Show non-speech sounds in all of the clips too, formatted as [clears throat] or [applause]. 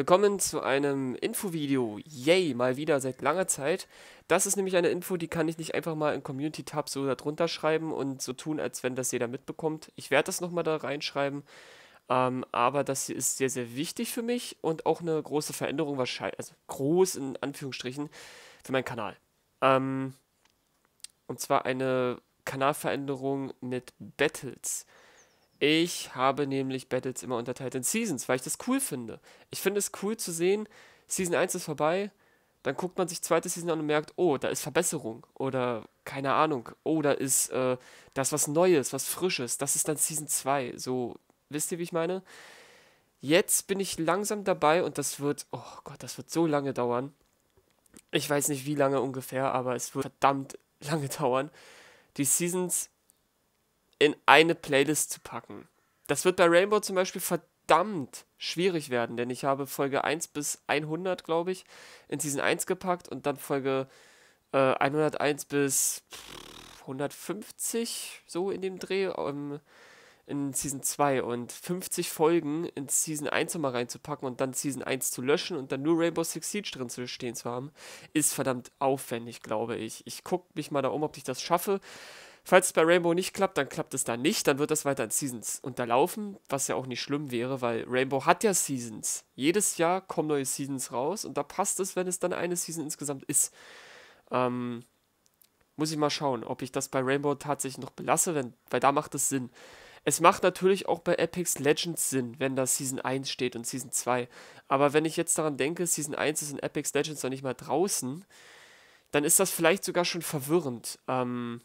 Willkommen zu einem Infovideo. Yay, mal wieder seit langer Zeit. Das ist nämlich eine Info, die kann ich nicht einfach mal in Community-Tab so darunter schreiben und so tun, als wenn das jeder mitbekommt. Ich werde das nochmal da reinschreiben. Ähm, aber das hier ist sehr, sehr wichtig für mich und auch eine große Veränderung, wahrscheinlich, also groß in Anführungsstrichen, für meinen Kanal. Ähm, und zwar eine Kanalveränderung mit Battles. Ich habe nämlich Battles immer unterteilt in Seasons, weil ich das cool finde. Ich finde es cool zu sehen, Season 1 ist vorbei, dann guckt man sich zweite Season an und merkt, oh, da ist Verbesserung oder keine Ahnung, oh, da ist äh, das was Neues, was Frisches, das ist dann Season 2. So, wisst ihr, wie ich meine? Jetzt bin ich langsam dabei und das wird, oh Gott, das wird so lange dauern. Ich weiß nicht, wie lange ungefähr, aber es wird verdammt lange [laughs] dauern, die Seasons in eine Playlist zu packen. Das wird bei Rainbow zum Beispiel verdammt schwierig werden, denn ich habe Folge 1 bis 100, glaube ich, in Season 1 gepackt und dann Folge äh, 101 bis 150, so in dem Dreh, um, ähm, in Season 2 und 50 Folgen in Season 1 nochmal reinzupacken und dann Season 1 zu löschen und dann nur Rainbow Six Siege drin zu stehen zu haben, ist verdammt aufwendig, glaube ich. Ich gucke mich mal da um, ob ich das schaffe. Falls es bei Rainbow nicht klappt, dann klappt es da nicht, dann wird das weiter in Seasons unterlaufen, was ja auch nicht schlimm wäre, weil Rainbow hat ja Seasons. Jedes Jahr kommen neue Seasons raus und da passt es, wenn es dann eine Season insgesamt ist. Ähm, muss ich mal schauen, ob ich das bei Rainbow tatsächlich noch belasse, wenn, weil da macht es Sinn. Es macht natürlich auch bei Epics Legends Sinn, wenn da Season 1 steht und Season 2. Aber wenn ich jetzt daran denke, Season 1 ist in Epics Legends noch nicht mal draußen, dann ist das vielleicht sogar schon verwirrend. Ähm,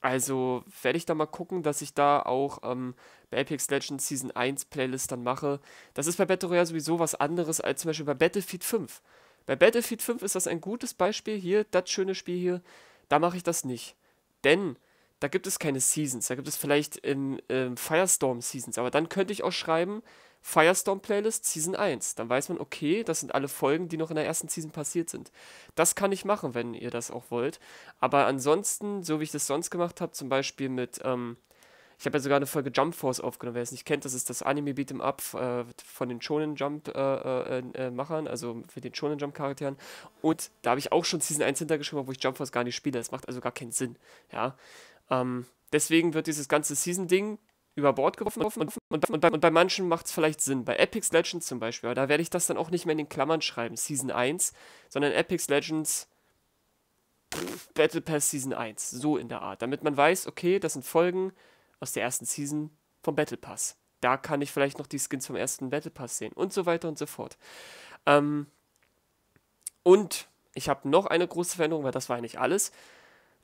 also werde ich da mal gucken, dass ich da auch ähm, bei Apex Legends Season 1 Playlist dann mache. Das ist bei Battle Royale sowieso was anderes als zum Beispiel bei Battlefield 5. Bei Battlefield 5 ist das ein gutes Beispiel. Hier, das schöne Spiel hier, da mache ich das nicht. Denn da gibt es keine Seasons. Da gibt es vielleicht in, im ähm, Firestorm Seasons. Aber dann könnte ich auch schreiben, Firestorm Playlist Season 1. Dann weiß man, okay, das sind alle Folgen, die noch in der ersten Season passiert sind. Das kann ich machen, wenn ihr das auch wollt. Aber ansonsten, so wie ich das sonst gemacht habe, zum Beispiel mit, ähm, ich habe ja sogar eine Folge Jump Force aufgenommen. Wer es nicht kennt, das ist das Anime Beat 'em Up äh, von den Shonen Jump äh, äh, äh Machern, also für den Shonen Jump Charakteren. Und da habe ich auch schon Season 1 hintergeschrieben, wo ich Jump Force gar nicht spiele. Das macht also gar keinen Sinn. Ja. Ähm, deswegen wird dieses ganze Season-Ding über Bord geworfen und, und, und, bei, und bei, manchen macht es vielleicht Sinn. Bei Epics Legends zum Beispiel, da werde ich das dann auch nicht mehr in den Klammern schreiben, Season 1, sondern Epics Legends Battle Pass Season 1, so in der Art, damit man weiß, okay, das sind Folgen aus der ersten Season vom Battle Pass. Da kann ich vielleicht noch die Skins vom ersten Battle Pass sehen und so weiter und so fort. Ähm, und ich habe noch eine große Veränderung, weil das war ja nicht alles.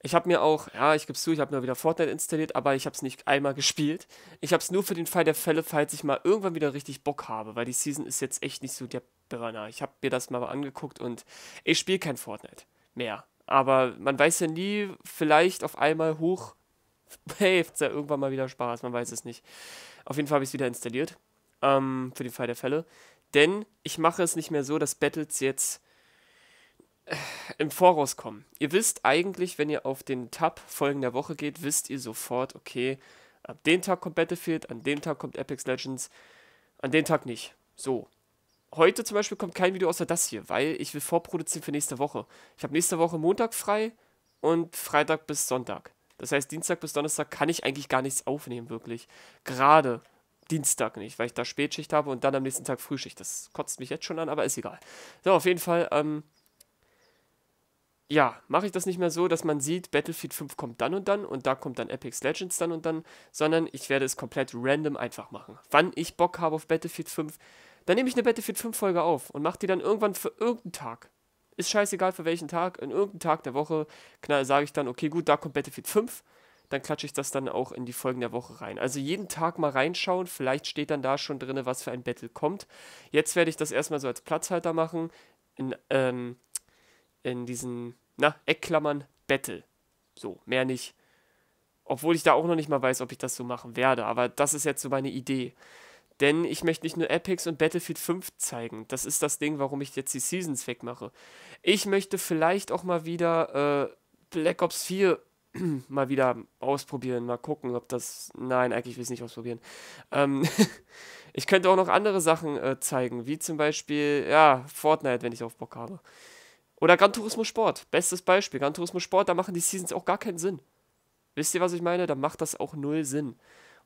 Ich habe mir auch, ja, ich gebe zu, ich habe mir wieder Fortnite installiert, aber ich habe es nicht einmal gespielt. Ich habe es nur für den Fall der Fälle, falls ich mal irgendwann wieder richtig Bock habe, weil die Season ist jetzt echt nicht so der Burner. Ich habe mir das mal angeguckt und ich spiele kein Fortnite mehr. Aber man weiß ja nie, vielleicht auf einmal hoch, [laughs] hey, ja irgendwann mal wieder Spaß, man weiß es nicht. Auf jeden Fall habe ich es wieder installiert, ähm, für den Fall der Fälle. Denn ich mache es nicht mehr so, dass Battles jetzt im Voraus kommen. Ihr wisst eigentlich, wenn ihr auf den Tab Folgen der Woche geht, wisst ihr sofort, okay, ab dem Tag kommt Battlefield, an dem Tag kommt Apex Legends, an dem Tag nicht. So. Heute zum Beispiel kommt kein Video außer das hier, weil ich will vorproduzieren für nächste Woche. Ich habe nächste Woche Montag frei und Freitag bis Sonntag. Das heißt, Dienstag bis Donnerstag kann ich eigentlich gar nichts aufnehmen, wirklich. Gerade Dienstag nicht, weil ich da Spätschicht habe und dann am nächsten Tag Frühschicht. Das kotzt mich jetzt schon an, aber ist egal. So, auf jeden Fall, ähm, ja, mache ich das nicht mehr so, dass man sieht, Battlefield 5 kommt dann und dann und da kommt dann Epic Legends dann und dann, sondern ich werde es komplett random einfach machen. Wann ich Bock habe auf Battlefield 5, dann nehme ich eine Battlefield 5 Folge auf und mache die dann irgendwann für irgendeinen Tag. Ist scheißegal für welchen Tag, in irgendeinem Tag der Woche sage ich dann, okay, gut, da kommt Battlefield 5, dann klatsche ich das dann auch in die Folgen der Woche rein. Also jeden Tag mal reinschauen, vielleicht steht dann da schon drin, was für ein Battle kommt. Jetzt werde ich das erstmal so als Platzhalter machen. In, ähm, in diesen, na, Eckklammern Battle. So, mehr nicht. Obwohl ich da auch noch nicht mal weiß, ob ich das so machen werde, aber das ist jetzt so meine Idee. Denn ich möchte nicht nur Epics und Battlefield 5 zeigen. Das ist das Ding, warum ich jetzt die Seasons wegmache. Ich möchte vielleicht auch mal wieder äh, Black Ops 4 [clears throat] mal wieder ausprobieren, mal gucken, ob das. Nein, eigentlich will ich es nicht ausprobieren. Ähm [laughs] ich könnte auch noch andere Sachen äh, zeigen, wie zum Beispiel, ja, Fortnite, wenn ich auf Bock habe. Oder Gran Turismo Sport, bestes Beispiel. Gran Turismo Sport, da machen die Seasons auch gar keinen Sinn. Wisst ihr, was ich meine? Da macht das auch null Sinn.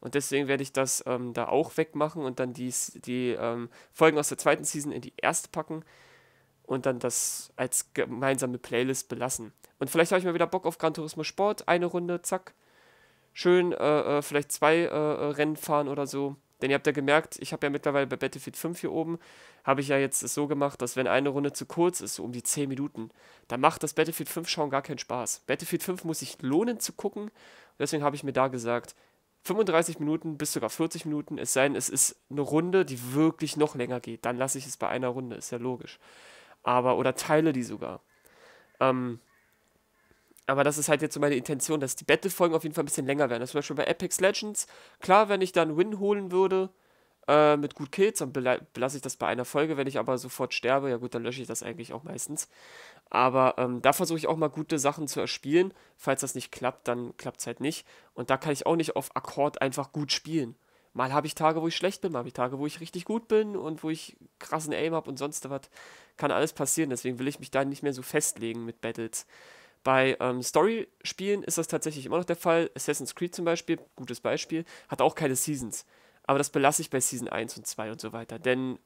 Und deswegen werde ich das ähm, da auch wegmachen und dann die, die ähm, Folgen aus der zweiten Season in die erste packen und dann das als gemeinsame Playlist belassen. Und vielleicht habe ich mal wieder Bock auf Gran Turismo Sport. Eine Runde, zack. Schön, äh, äh, vielleicht zwei äh, äh Rennen fahren oder so. Denn ihr habt ja gemerkt, ich habe ja mittlerweile bei Battlefield 5 hier oben, habe ich ja jetzt es so gemacht, dass wenn eine Runde zu kurz ist, so um die 10 Minuten, dann macht das Battlefield 5 schauen gar keinen Spaß. Battlefield 5 muss sich lohnen zu gucken. Deswegen habe ich mir da gesagt, 35 Minuten bis sogar 40 Minuten, es sei denn, es ist eine Runde, die wirklich noch länger geht. Dann lasse ich es bei einer Runde, ist ja logisch. Aber, oder teile die sogar. Ähm, aber das ist halt jetzt so meine Intention, dass die Battle-Folgen auf jeden Fall ein bisschen länger werden. Das zum Beispiel bei Apex Legends. Klar, wenn ich dann Win holen würde äh, mit gut Kills, dann belasse ich das bei einer Folge. Wenn ich aber sofort sterbe, ja gut, dann lösche ich das eigentlich auch meistens. Aber ähm, da versuche ich auch mal gute Sachen zu erspielen. Falls das nicht klappt, dann klappt es halt nicht. Und da kann ich auch nicht auf Akkord einfach gut spielen. Mal habe ich Tage, wo ich schlecht bin, mal habe ich Tage, wo ich richtig gut bin und wo ich krassen Aim habe und sonst was. Kann alles passieren, deswegen will ich mich da nicht mehr so festlegen mit Battles. Bei ähm, Story-Spielen ist das tatsächlich immer noch der Fall. Assassin's Creed zum Beispiel, gutes Beispiel, hat auch keine Seasons. Aber das belasse ich bei Season 1 und 2 und so weiter. Denn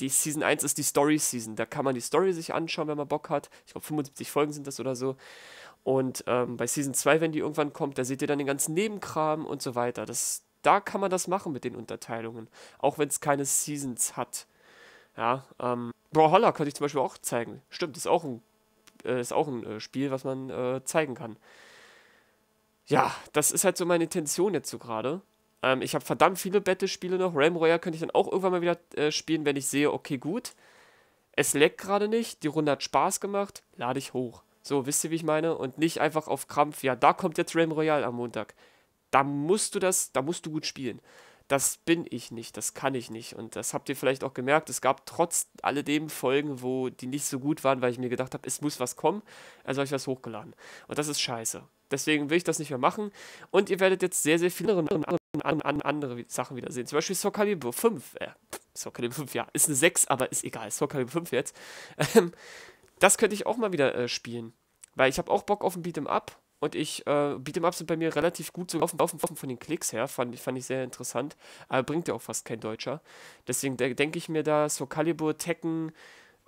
die Season 1 ist die Story-Season. Da kann man die Story sich anschauen, wenn man Bock hat. Ich glaube, 75 Folgen sind das oder so. Und ähm, bei Season 2, wenn die irgendwann kommt, da seht ihr dann den ganzen Nebenkram und so weiter. Das, da kann man das machen mit den Unterteilungen. Auch wenn es keine Seasons hat. Ja, ähm, Brawlhalla könnte ich zum Beispiel auch zeigen. Stimmt, ist auch ein äh, ist auch ein äh, Spiel, was man äh, zeigen kann. Ja, das ist halt so meine Intention jetzt so gerade. Ähm, ich habe verdammt viele Battle-Spiele noch. Realm Royale könnte ich dann auch irgendwann mal wieder äh, spielen, wenn ich sehe, okay, gut. Es leckt gerade nicht, die Runde hat Spaß gemacht, lade ich hoch. So, wisst ihr, wie ich meine? Und nicht einfach auf Krampf, ja, da kommt jetzt Realm Royale am Montag. Da musst du das, da musst du gut spielen das bin ich nicht, das kann ich nicht. Und das habt ihr vielleicht auch gemerkt. Es gab trotz alledem Folgen, wo die nicht so gut waren, weil ich mir gedacht habe, es muss was kommen. Also habe ich was hochgeladen. Und das ist scheiße. Deswegen will ich das nicht mehr machen. Und ihr werdet jetzt sehr, sehr viele andere, andere, andere Sachen wiedersehen. Zum Beispiel Soul 5. Äh, Soul 5, ja. Ist eine 6, aber ist egal. Soul 5 jetzt. [laughs] Ähm, das könnte ich auch mal wieder äh, spielen. Weil ich habe auch Bock auf ein Beat'em Up und ich, äh, Beat'em'ups sind bei mir relativ gut so offen, offen, offen von den Klicks her, fand, fand ich sehr interessant, aber bringt ja auch fast kein Deutscher. Deswegen de denke ich mir da, so Calibur, Tekken,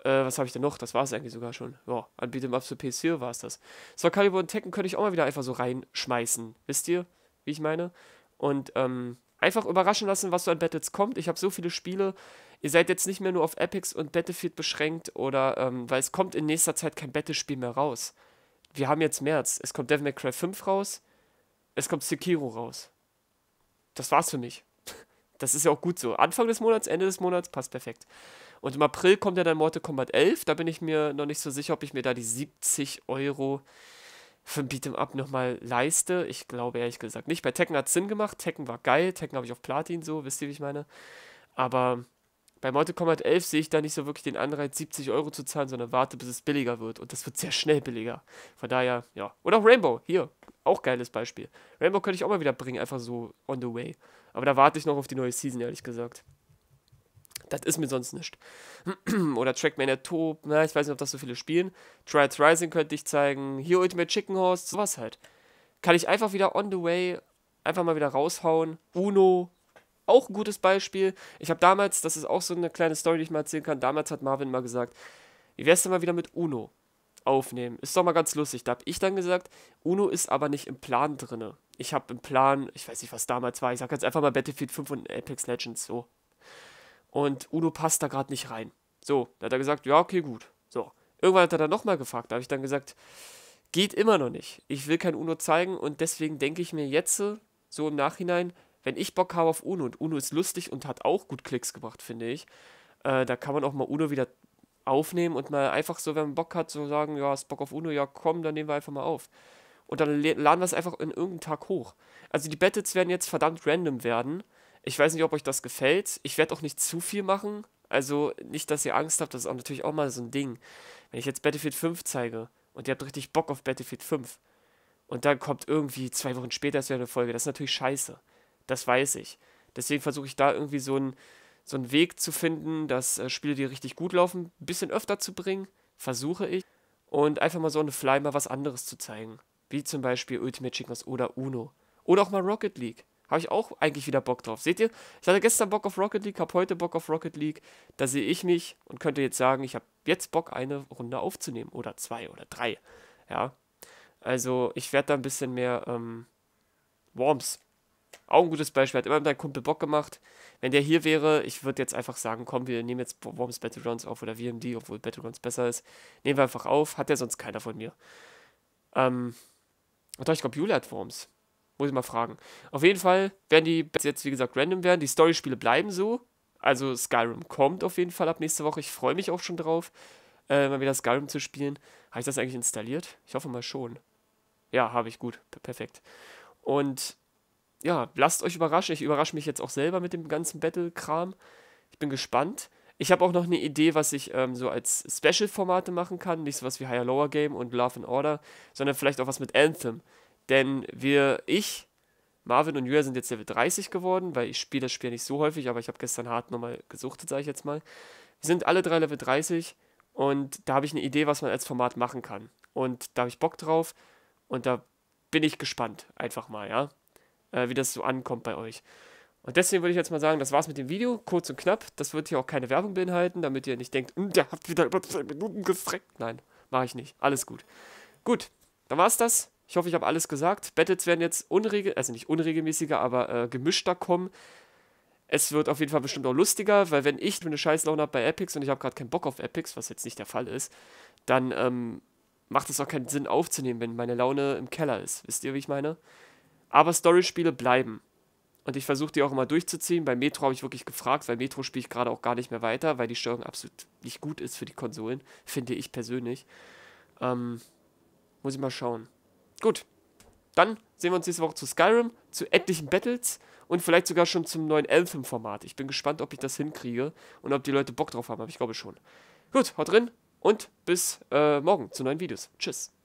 äh, was habe ich denn noch? Das war es eigentlich sogar schon. Ja, an Beat'em'ups ups für ps war es das. So Calibur und Tekken könnte ich auch mal wieder einfach so reinschmeißen, wisst ihr, wie ich meine? Und, ähm, einfach überraschen lassen, was so an Battles kommt. Ich habe so viele Spiele. Ihr seid jetzt nicht mehr nur auf Epics und Battlefield beschränkt oder ähm, weil es kommt in nächster Zeit kein Battlespiel mehr raus wir haben jetzt März. Es kommt Devil May Cry 5 raus. Es kommt Sekiro raus. Das war's für mich. [laughs] Das ist ja auch gut so. Anfang des Monats, Ende des Monats, passt perfekt. Und im April kommt ja dann Mortal Kombat 11. Da bin ich mir noch nicht so sicher, ob ich mir da die 70 Euro für ein Beat'em Up nochmal leiste. Ich glaube ehrlich gesagt nicht. Bei Tekken hat es Sinn gemacht. Tekken war geil. Tekken habe ich auf Platin so. Wisst ihr, wie ich meine? Aber bei Mortal Kombat 11 sehe ich da nicht so wirklich den Anreiz, 70 Euro zu zahlen, sondern warte, bis es billiger wird. Und das wird sehr schnell billiger. Von daher, ja. Und auch Rainbow, hier, auch geiles Beispiel. Rainbow könnte ich auch mal wieder bringen, einfach so on the way. Aber da warte ich noch auf die neue Season, ehrlich gesagt. Das ist mir sonst nicht. [clears throat] Oder Trackmania Top, na, ich weiß nicht, ob das so viele spielen. Trials Rising könnte ich zeigen. Hier Ultimate Chicken Horse, sowas halt. Kann ich einfach wieder on the way, einfach mal wieder raushauen. Uno, auch ein gutes Beispiel. Ich habe damals, das ist auch so eine kleine Story, die ich mal erzählen kann, damals hat Marvin mal gesagt, wie wär's denn mal wieder mit Uno aufnehmen? Ist doch mal ganz lustig. Da habe ich dann gesagt, Uno ist aber nicht im Plan drinne. Ich habe im Plan, ich weiß nicht, was damals war, ich sage jetzt einfach mal Battlefield 5 und Apex Legends, so. Und Uno passt da gerade nicht rein. So, da hat er gesagt, ja, okay, gut. So. Irgendwann hat er dann nochmal gefragt, da habe ich dann gesagt, geht immer noch nicht. Ich will kein Uno zeigen und deswegen denke ich mir jetzt, so im Nachhinein, wenn ich Bock habe auf Uno und Uno ist lustig und hat auch gut Klicks gebracht, finde ich, äh, da kann man auch mal Uno wieder aufnehmen und mal einfach so, wenn man Bock hat, so sagen, ja, hast Bock auf Uno, ja komm, dann nehmen wir einfach mal auf. Und dann laden wir es einfach in irgendeinem Tag hoch. Also die Battles werden jetzt verdammt random werden. Ich weiß nicht, ob euch das gefällt. Ich werde auch nicht zu viel machen. Also nicht, dass ihr Angst habt, das ist auch natürlich auch mal so ein Ding. Wenn ich jetzt Battlefield 5 zeige und ihr habt richtig Bock auf Battlefield 5 und dann kommt irgendwie zwei Wochen später ist wieder eine Folge, das ist natürlich scheiße. Das weiß ich. Deswegen versuche ich da irgendwie so einen so Weg zu finden, dass äh, Spiele, die richtig gut laufen, ein bisschen öfter zu bringen. Versuche ich. Und einfach mal so eine Fly mal was anderes zu zeigen. Wie zum Beispiel Ultimate Chickens oder Uno. Oder auch mal Rocket League. Habe ich auch eigentlich wieder Bock drauf. Seht ihr, ich hatte gestern Bock auf Rocket League, habe heute Bock auf Rocket League. Da sehe ich mich und könnte jetzt sagen, ich habe jetzt Bock, eine Runde aufzunehmen. Oder zwei oder drei. Ja. Also ich werde da ein bisschen mehr ähm, Worms auch ein gutes Beispiel, hat immer mit deinem Kumpel Bock gemacht. Wenn der hier wäre, ich würde jetzt einfach sagen, komm, wir nehmen jetzt Worms Battlegrounds auf oder WMD, obwohl Battlegrounds besser ist. Nehmen wir einfach auf, hat ja sonst keiner von mir. Ähm, und doch, ich glaube, Julia hat Worms. Muss ich mal fragen. Auf jeden Fall werden die jetzt, wie gesagt, random werden. Die Story-Spiele bleiben so. Also Skyrim kommt auf jeden Fall ab nächste Woche. Ich freue mich auch schon drauf, äh, mal wieder Skyrim zu spielen. Habe ich das eigentlich installiert? Ich hoffe mal schon. Ja, habe ich. Gut. Perfekt. Und ja, lasst euch überraschen. Ich überrasche mich jetzt auch selber mit dem ganzen Battle-Kram. Ich bin gespannt. Ich habe auch noch eine Idee, was ich ähm, so als Special-Formate machen kann. Nicht so was wie Higher Lower Game und Love and Order, sondern vielleicht auch was mit Anthem. Denn wir, ich, Marvin und Julia sind jetzt Level 30 geworden, weil ich spiele das Spiel nicht so häufig, aber ich habe gestern hart nochmal gesuchtet, sage ich jetzt mal. Wir sind alle drei Level 30 und da habe ich eine Idee, was man als Format machen kann. Und da habe ich Bock drauf und da bin ich gespannt, einfach mal, ja äh, wie das so ankommt bei euch. Und deswegen würde ich jetzt mal sagen, das war's mit dem Video, kurz und knapp. Das wird hier auch keine Werbung beinhalten, damit ihr nicht denkt, hm, der hat wieder über zwei Minuten gestreckt. Nein, mache ich nicht. Alles gut. Gut, dann war's das. Ich hoffe, ich habe alles gesagt. Battles werden jetzt unregel, also nicht unregelmäßiger, aber äh, gemischter kommen. Es wird auf jeden Fall bestimmt auch lustiger, weil wenn ich eine Scheißlaune habe bei Epics und ich habe gerade keinen Bock auf Epics, was jetzt nicht der Fall ist, dann ähm, macht es auch keinen Sinn aufzunehmen, wenn meine Laune im Keller ist. Wisst ihr, wie ich meine? Aber Story-Spiele bleiben. Und ich versuche die auch immer durchzuziehen. Bei Metro habe ich wirklich gefragt, weil Metro spiele ich gerade auch gar nicht mehr weiter, weil die Steuerung absolut nicht gut ist für die Konsolen, finde ich persönlich. Ähm, muss ich mal schauen. Gut. Dann sehen wir uns nächste Woche zu Skyrim, zu etlichen Battles und vielleicht sogar schon zum neuen Anthem-Format. Ich bin gespannt, ob ich das hinkriege und ob die Leute Bock drauf haben, aber ich glaube schon. Gut, haut drin und bis äh, morgen zu neuen Videos. Tschüss.